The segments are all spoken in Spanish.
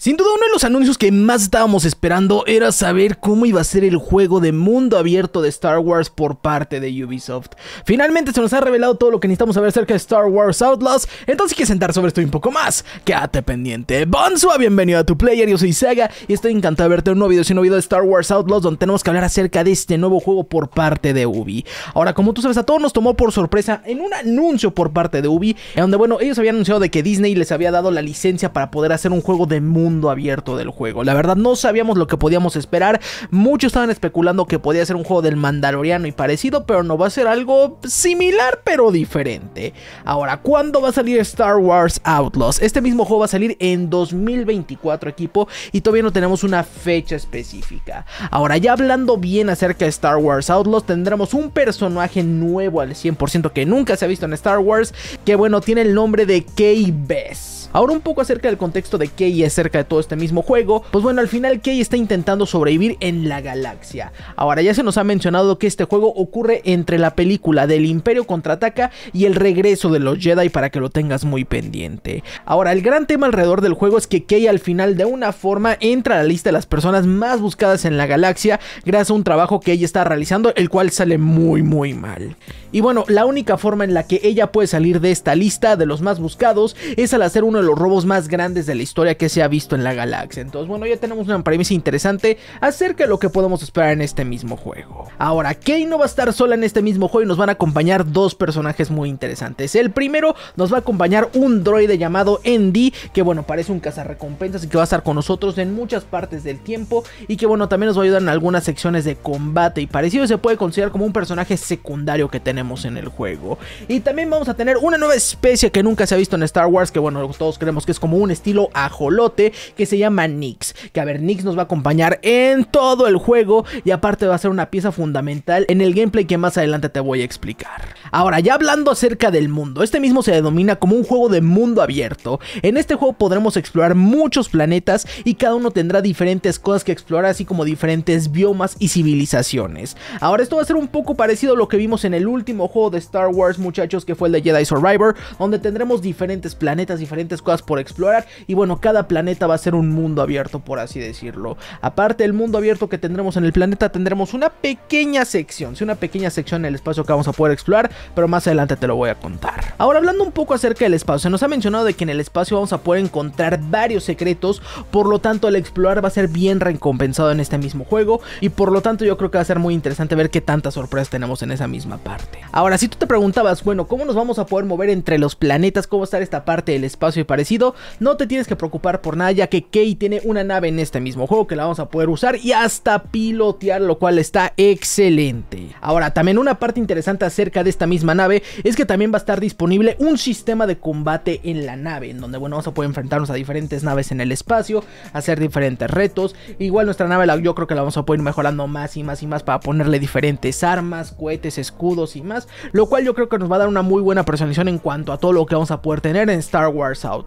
Sin duda uno de los anuncios que más estábamos esperando era saber cómo iba a ser el juego de mundo abierto de Star Wars por parte de Ubisoft. Finalmente se nos ha revelado todo lo que necesitamos saber acerca de Star Wars Outlaws, entonces hay que sentar sobre esto un poco más. Quédate pendiente. Bonsua, bienvenido a tu player, yo soy Sega y estoy encantado de verte en un nuevo video, si un de Star Wars Outlaws donde tenemos que hablar acerca de este nuevo juego por parte de Ubi. Ahora, como tú sabes, a todos nos tomó por sorpresa en un anuncio por parte de Ubi, En donde bueno, ellos habían anunciado de que Disney les había dado la licencia para poder hacer un juego de mundo abierto del juego. La verdad no sabíamos lo que podíamos esperar, muchos estaban especulando que podía ser un juego del Mandaloriano y parecido, pero no va a ser algo similar pero diferente. Ahora, ¿cuándo va a salir Star Wars Outlaws? Este mismo juego va a salir en 2024 equipo y todavía no tenemos una fecha específica. Ahora, ya hablando bien acerca de Star Wars Outlaws, tendremos un personaje nuevo al 100% que nunca se ha visto en Star Wars, que bueno, tiene el nombre de K-Bess. Ahora un poco acerca del contexto de Kei acerca de todo este mismo juego, pues bueno, al final Kei está intentando sobrevivir en la galaxia. Ahora ya se nos ha mencionado que este juego ocurre entre la película del Imperio contraataca y el regreso de los Jedi para que lo tengas muy pendiente. Ahora el gran tema alrededor del juego es que Kei al final de una forma entra a la lista de las personas más buscadas en la galaxia gracias a un trabajo que ella está realizando el cual sale muy muy mal. Y bueno, la única forma en la que ella puede salir de esta lista de los más buscados es al hacer uno de los robos más grandes de la historia que se ha visto en la galaxia. Entonces, bueno, ya tenemos una premisa interesante acerca de lo que podemos esperar en este mismo juego. Ahora, Kay no va a estar sola en este mismo juego y nos van a acompañar dos personajes muy interesantes. El primero nos va a acompañar un droide llamado Endy, que bueno, parece un cazarrecompensas y que va a estar con nosotros en muchas partes del tiempo y que bueno, también nos va a ayudar en algunas secciones de combate y parecido se puede considerar como un personaje secundario que tenemos en el juego. Y también vamos a tener una nueva especie que nunca se ha visto en Star Wars, que bueno, gustó creemos que es como un estilo ajolote que se llama Nix. Que a ver, Nix nos va a acompañar en todo el juego y aparte va a ser una pieza fundamental en el gameplay que más adelante te voy a explicar. Ahora, ya hablando acerca del mundo, este mismo se denomina como un juego de mundo abierto. En este juego podremos explorar muchos planetas y cada uno tendrá diferentes cosas que explorar, así como diferentes biomas y civilizaciones. Ahora, esto va a ser un poco parecido a lo que vimos en el último juego de Star Wars, muchachos, que fue el de Jedi Survivor, donde tendremos diferentes planetas, diferentes cosas por explorar y bueno, cada planeta va a ser un mundo abierto, por así decirlo. Aparte del mundo abierto que tendremos en el planeta, tendremos una pequeña sección, sí, una pequeña sección en el espacio que vamos a poder explorar, pero más adelante te lo voy a contar. Ahora hablando un poco acerca del espacio, se nos ha mencionado de que en el espacio vamos a poder encontrar varios secretos, por lo tanto el explorar va a ser bien recompensado en este mismo juego y por lo tanto yo creo que va a ser muy interesante ver qué tantas sorpresas tenemos en esa misma parte. Ahora, si tú te preguntabas, bueno, ¿cómo nos vamos a poder mover entre los planetas? ¿Cómo estar esta parte del espacio? parecido, no te tienes que preocupar por nada, ya que Kei tiene una nave en este mismo juego que la vamos a poder usar y hasta pilotear, lo cual está excelente. Ahora, también una parte interesante acerca de esta misma nave es que también va a estar disponible un sistema de combate en la nave, en donde, bueno, vamos a poder enfrentarnos a diferentes naves en el espacio, hacer diferentes retos. Igual nuestra nave, yo creo que la vamos a poder ir mejorando más y más y más para ponerle diferentes armas, cohetes, escudos y más, lo cual yo creo que nos va a dar una muy buena personalización en cuanto a todo lo que vamos a poder tener en Star Wars out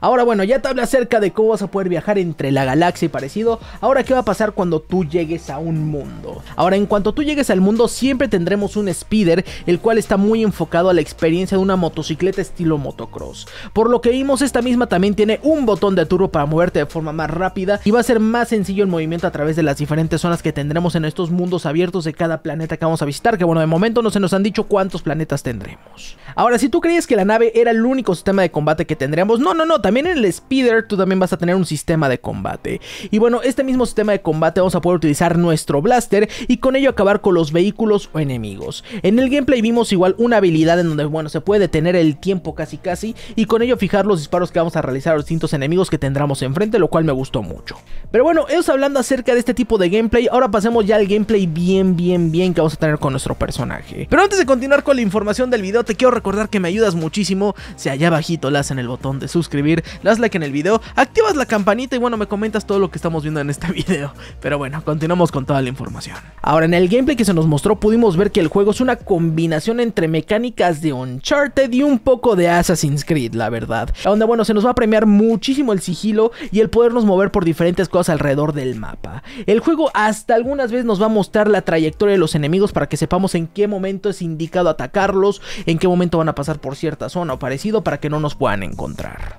Ahora bueno, ya te hablé acerca de cómo vas a poder viajar entre la galaxia y parecido. Ahora, ¿qué va a pasar cuando tú llegues a un mundo? Ahora, en cuanto tú llegues al mundo, siempre tendremos un speeder, el cual está muy enfocado a la experiencia de una motocicleta estilo motocross. Por lo que vimos, esta misma también tiene un botón de turbo para moverte de forma más rápida y va a ser más sencillo el movimiento a través de las diferentes zonas que tendremos en estos mundos abiertos de cada planeta que vamos a visitar, que bueno, de momento no se nos han dicho cuántos planetas tendremos. Ahora, si tú creías que la nave era el único sistema de combate que tendremos, no, no, no, también en el speeder tú también vas a tener un sistema de combate. Y bueno, este mismo sistema de combate vamos a poder utilizar nuestro blaster y con ello acabar con los vehículos o enemigos. En el gameplay vimos igual una habilidad en donde, bueno, se puede detener el tiempo casi casi y con ello fijar los disparos que vamos a realizar a los distintos enemigos que tendremos enfrente, lo cual me gustó mucho. Pero bueno, ellos hablando acerca de este tipo de gameplay, ahora pasemos ya al gameplay bien, bien, bien que vamos a tener con nuestro personaje. Pero antes de continuar con la información del video, te quiero recordar que me ayudas muchísimo si allá abajito le en el botón de suscribir, das like en el video, activas la campanita y bueno, me comentas todo lo que estamos viendo en este video. Pero bueno, continuamos con toda la información. Ahora, en el gameplay que se nos mostró pudimos ver que el juego es una combinación entre mecánicas de Uncharted y un poco de Assassin's Creed, la verdad. Donde bueno, se nos va a premiar muchísimo el sigilo y el podernos mover por diferentes cosas alrededor del mapa. El juego hasta algunas veces nos va a mostrar la trayectoria de los enemigos para que sepamos en qué momento es indicado atacarlos, en qué momento van a pasar por cierta zona o parecido para que no nos puedan encontrar.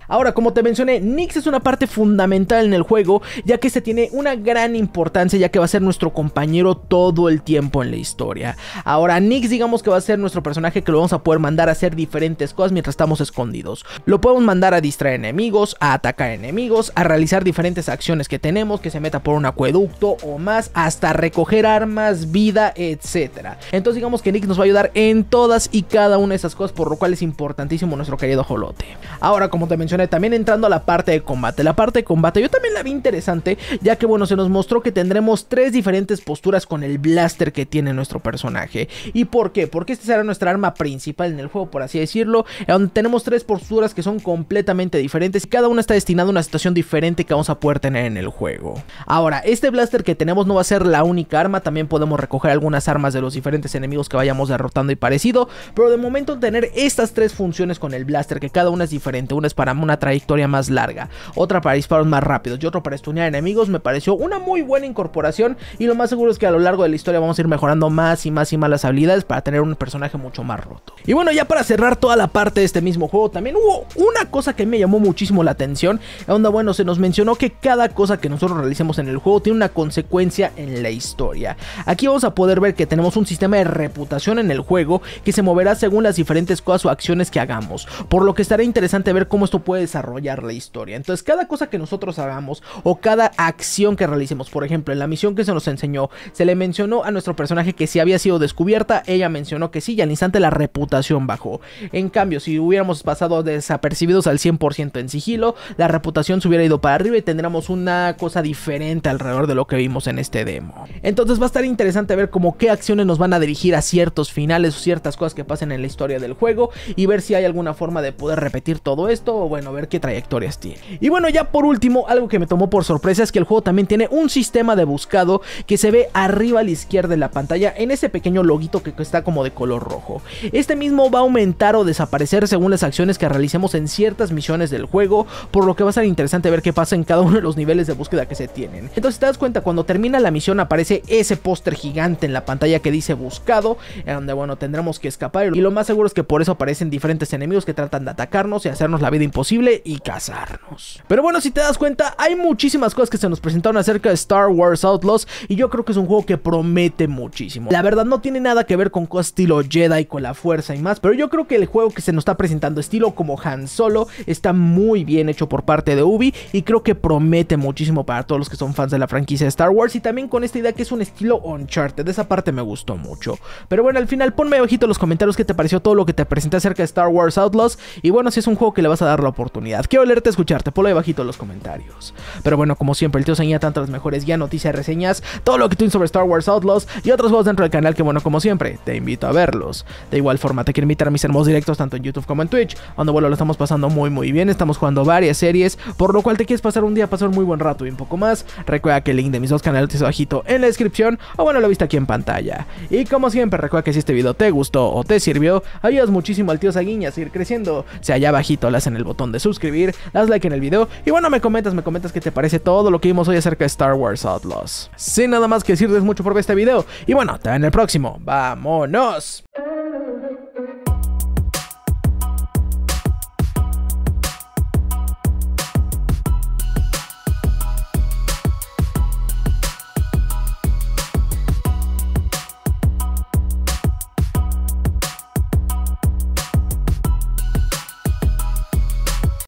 Ahora, como te mencioné, Nix es una parte fundamental en el juego, ya que este tiene una gran importancia, ya que va a ser nuestro compañero todo el tiempo en la historia. Ahora, Nix digamos que va a ser nuestro personaje que lo vamos a poder mandar a hacer diferentes cosas mientras estamos escondidos. Lo podemos mandar a distraer enemigos, a atacar enemigos, a realizar diferentes acciones que tenemos, que se meta por un acueducto o más, hasta recoger armas, vida, etc. Entonces digamos que Nyx nos va a ayudar en todas y cada una de esas cosas, por lo cual es importantísimo nuestro querido Jolote. Ahora, como te mencioné, también entrando a la parte de combate. La parte de combate yo también la vi interesante, ya que bueno, se nos mostró que tendremos tres diferentes posturas con el blaster que tiene nuestro personaje. ¿Y por qué? Porque esta será nuestra arma principal en el juego, por así decirlo, eh, tenemos tres posturas que son completamente diferentes y cada una está destinada a una situación diferente que vamos a poder tener en el juego. Ahora, este blaster que tenemos no va a ser la única arma, también podemos recoger algunas armas de los diferentes enemigos que vayamos derrotando y parecido, pero de momento tener estas tres funciones con el blaster que cada una es diferente una es para una trayectoria más larga, otra para disparos más rápidos y otro para estunear enemigos, me pareció una muy buena incorporación y lo más seguro es que a lo largo de la historia vamos a ir mejorando más y más y más las habilidades para tener un personaje mucho más roto. Y bueno, ya para cerrar toda la parte de este mismo juego, también hubo una cosa que me llamó muchísimo la atención, onda bueno, se nos mencionó que cada cosa que nosotros realicemos en el juego tiene una consecuencia en la historia. Aquí vamos a poder ver que tenemos un sistema de reputación en el juego que se moverá según las diferentes cosas o acciones que hagamos, por lo que estará interesante ver cómo esto puede desarrollar la historia. Entonces, cada cosa que nosotros hagamos o cada acción que realicemos, por ejemplo, en la misión que se nos enseñó, se le mencionó a nuestro personaje que si había sido descubierta, ella mencionó que sí y al instante la reputación bajó. En cambio, si hubiéramos pasado desapercibidos al 100% en sigilo, la reputación se hubiera ido para arriba y tendríamos una cosa diferente alrededor de lo que vimos en este demo. Entonces va a estar interesante ver como qué acciones nos van a dirigir a ciertos finales o ciertas cosas que pasen en la historia del juego y ver si hay alguna forma de poder repetir todo esto esto, bueno, ver qué trayectorias tiene. Y bueno, ya por último, algo que me tomó por sorpresa es que el juego también tiene un sistema de buscado que se ve arriba a la izquierda de la pantalla en ese pequeño loguito que está como de color rojo. Este mismo va a aumentar o desaparecer según las acciones que realicemos en ciertas misiones del juego, por lo que va a ser interesante ver qué pasa en cada uno de los niveles de búsqueda que se tienen. Entonces te das cuenta, cuando termina la misión aparece ese póster gigante en la pantalla que dice buscado, donde bueno, tendremos que escapar y lo más seguro es que por eso aparecen diferentes enemigos que tratan de atacarnos y hacernos la vida imposible y casarnos. Pero bueno, si te das cuenta, hay muchísimas cosas que se nos presentaron acerca de Star Wars Outlaws y yo creo que es un juego que promete muchísimo. La verdad no tiene nada que ver con estilo Jedi, con la fuerza y más, pero yo creo que el juego que se nos está presentando estilo como Han Solo está muy bien hecho por parte de Ubi y creo que promete muchísimo para todos los que son fans de la franquicia de Star Wars y también con esta idea que es un estilo Uncharted, de esa parte me gustó mucho. Pero bueno, al final ponme ojito en los comentarios que te pareció todo lo que te presenté acerca de Star Wars Outlaws y bueno, si es un juego que le vas a dar la oportunidad. Quiero leerte, escucharte, ponlo ahí bajito en los comentarios. Pero bueno, como siempre, el tío se tanto las mejores ya noticias, reseñas, todo lo que tienes sobre Star Wars Outlaws y otros juegos dentro del canal que bueno, como siempre, te invito a verlos. De igual forma, te quiero invitar a mis hermosos directos tanto en YouTube como en Twitch, donde bueno, lo estamos pasando muy muy bien, estamos jugando varias series, por lo cual te quieres pasar un día, pasar muy buen rato y un poco más. Recuerda que el link de mis dos canales está bajito en la descripción o bueno, lo viste aquí en pantalla. Y como siempre, recuerda que si este video te gustó o te sirvió, ayudas muchísimo al tío Saguiña a seguir creciendo, sea allá bajito las en el botón de suscribir, das like en el video y bueno, me comentas, me comentas qué te parece todo lo que vimos hoy acerca de Star Wars Outlaws. Sin nada más que decirles mucho por este video y bueno, te veo en el próximo. ¡Vámonos!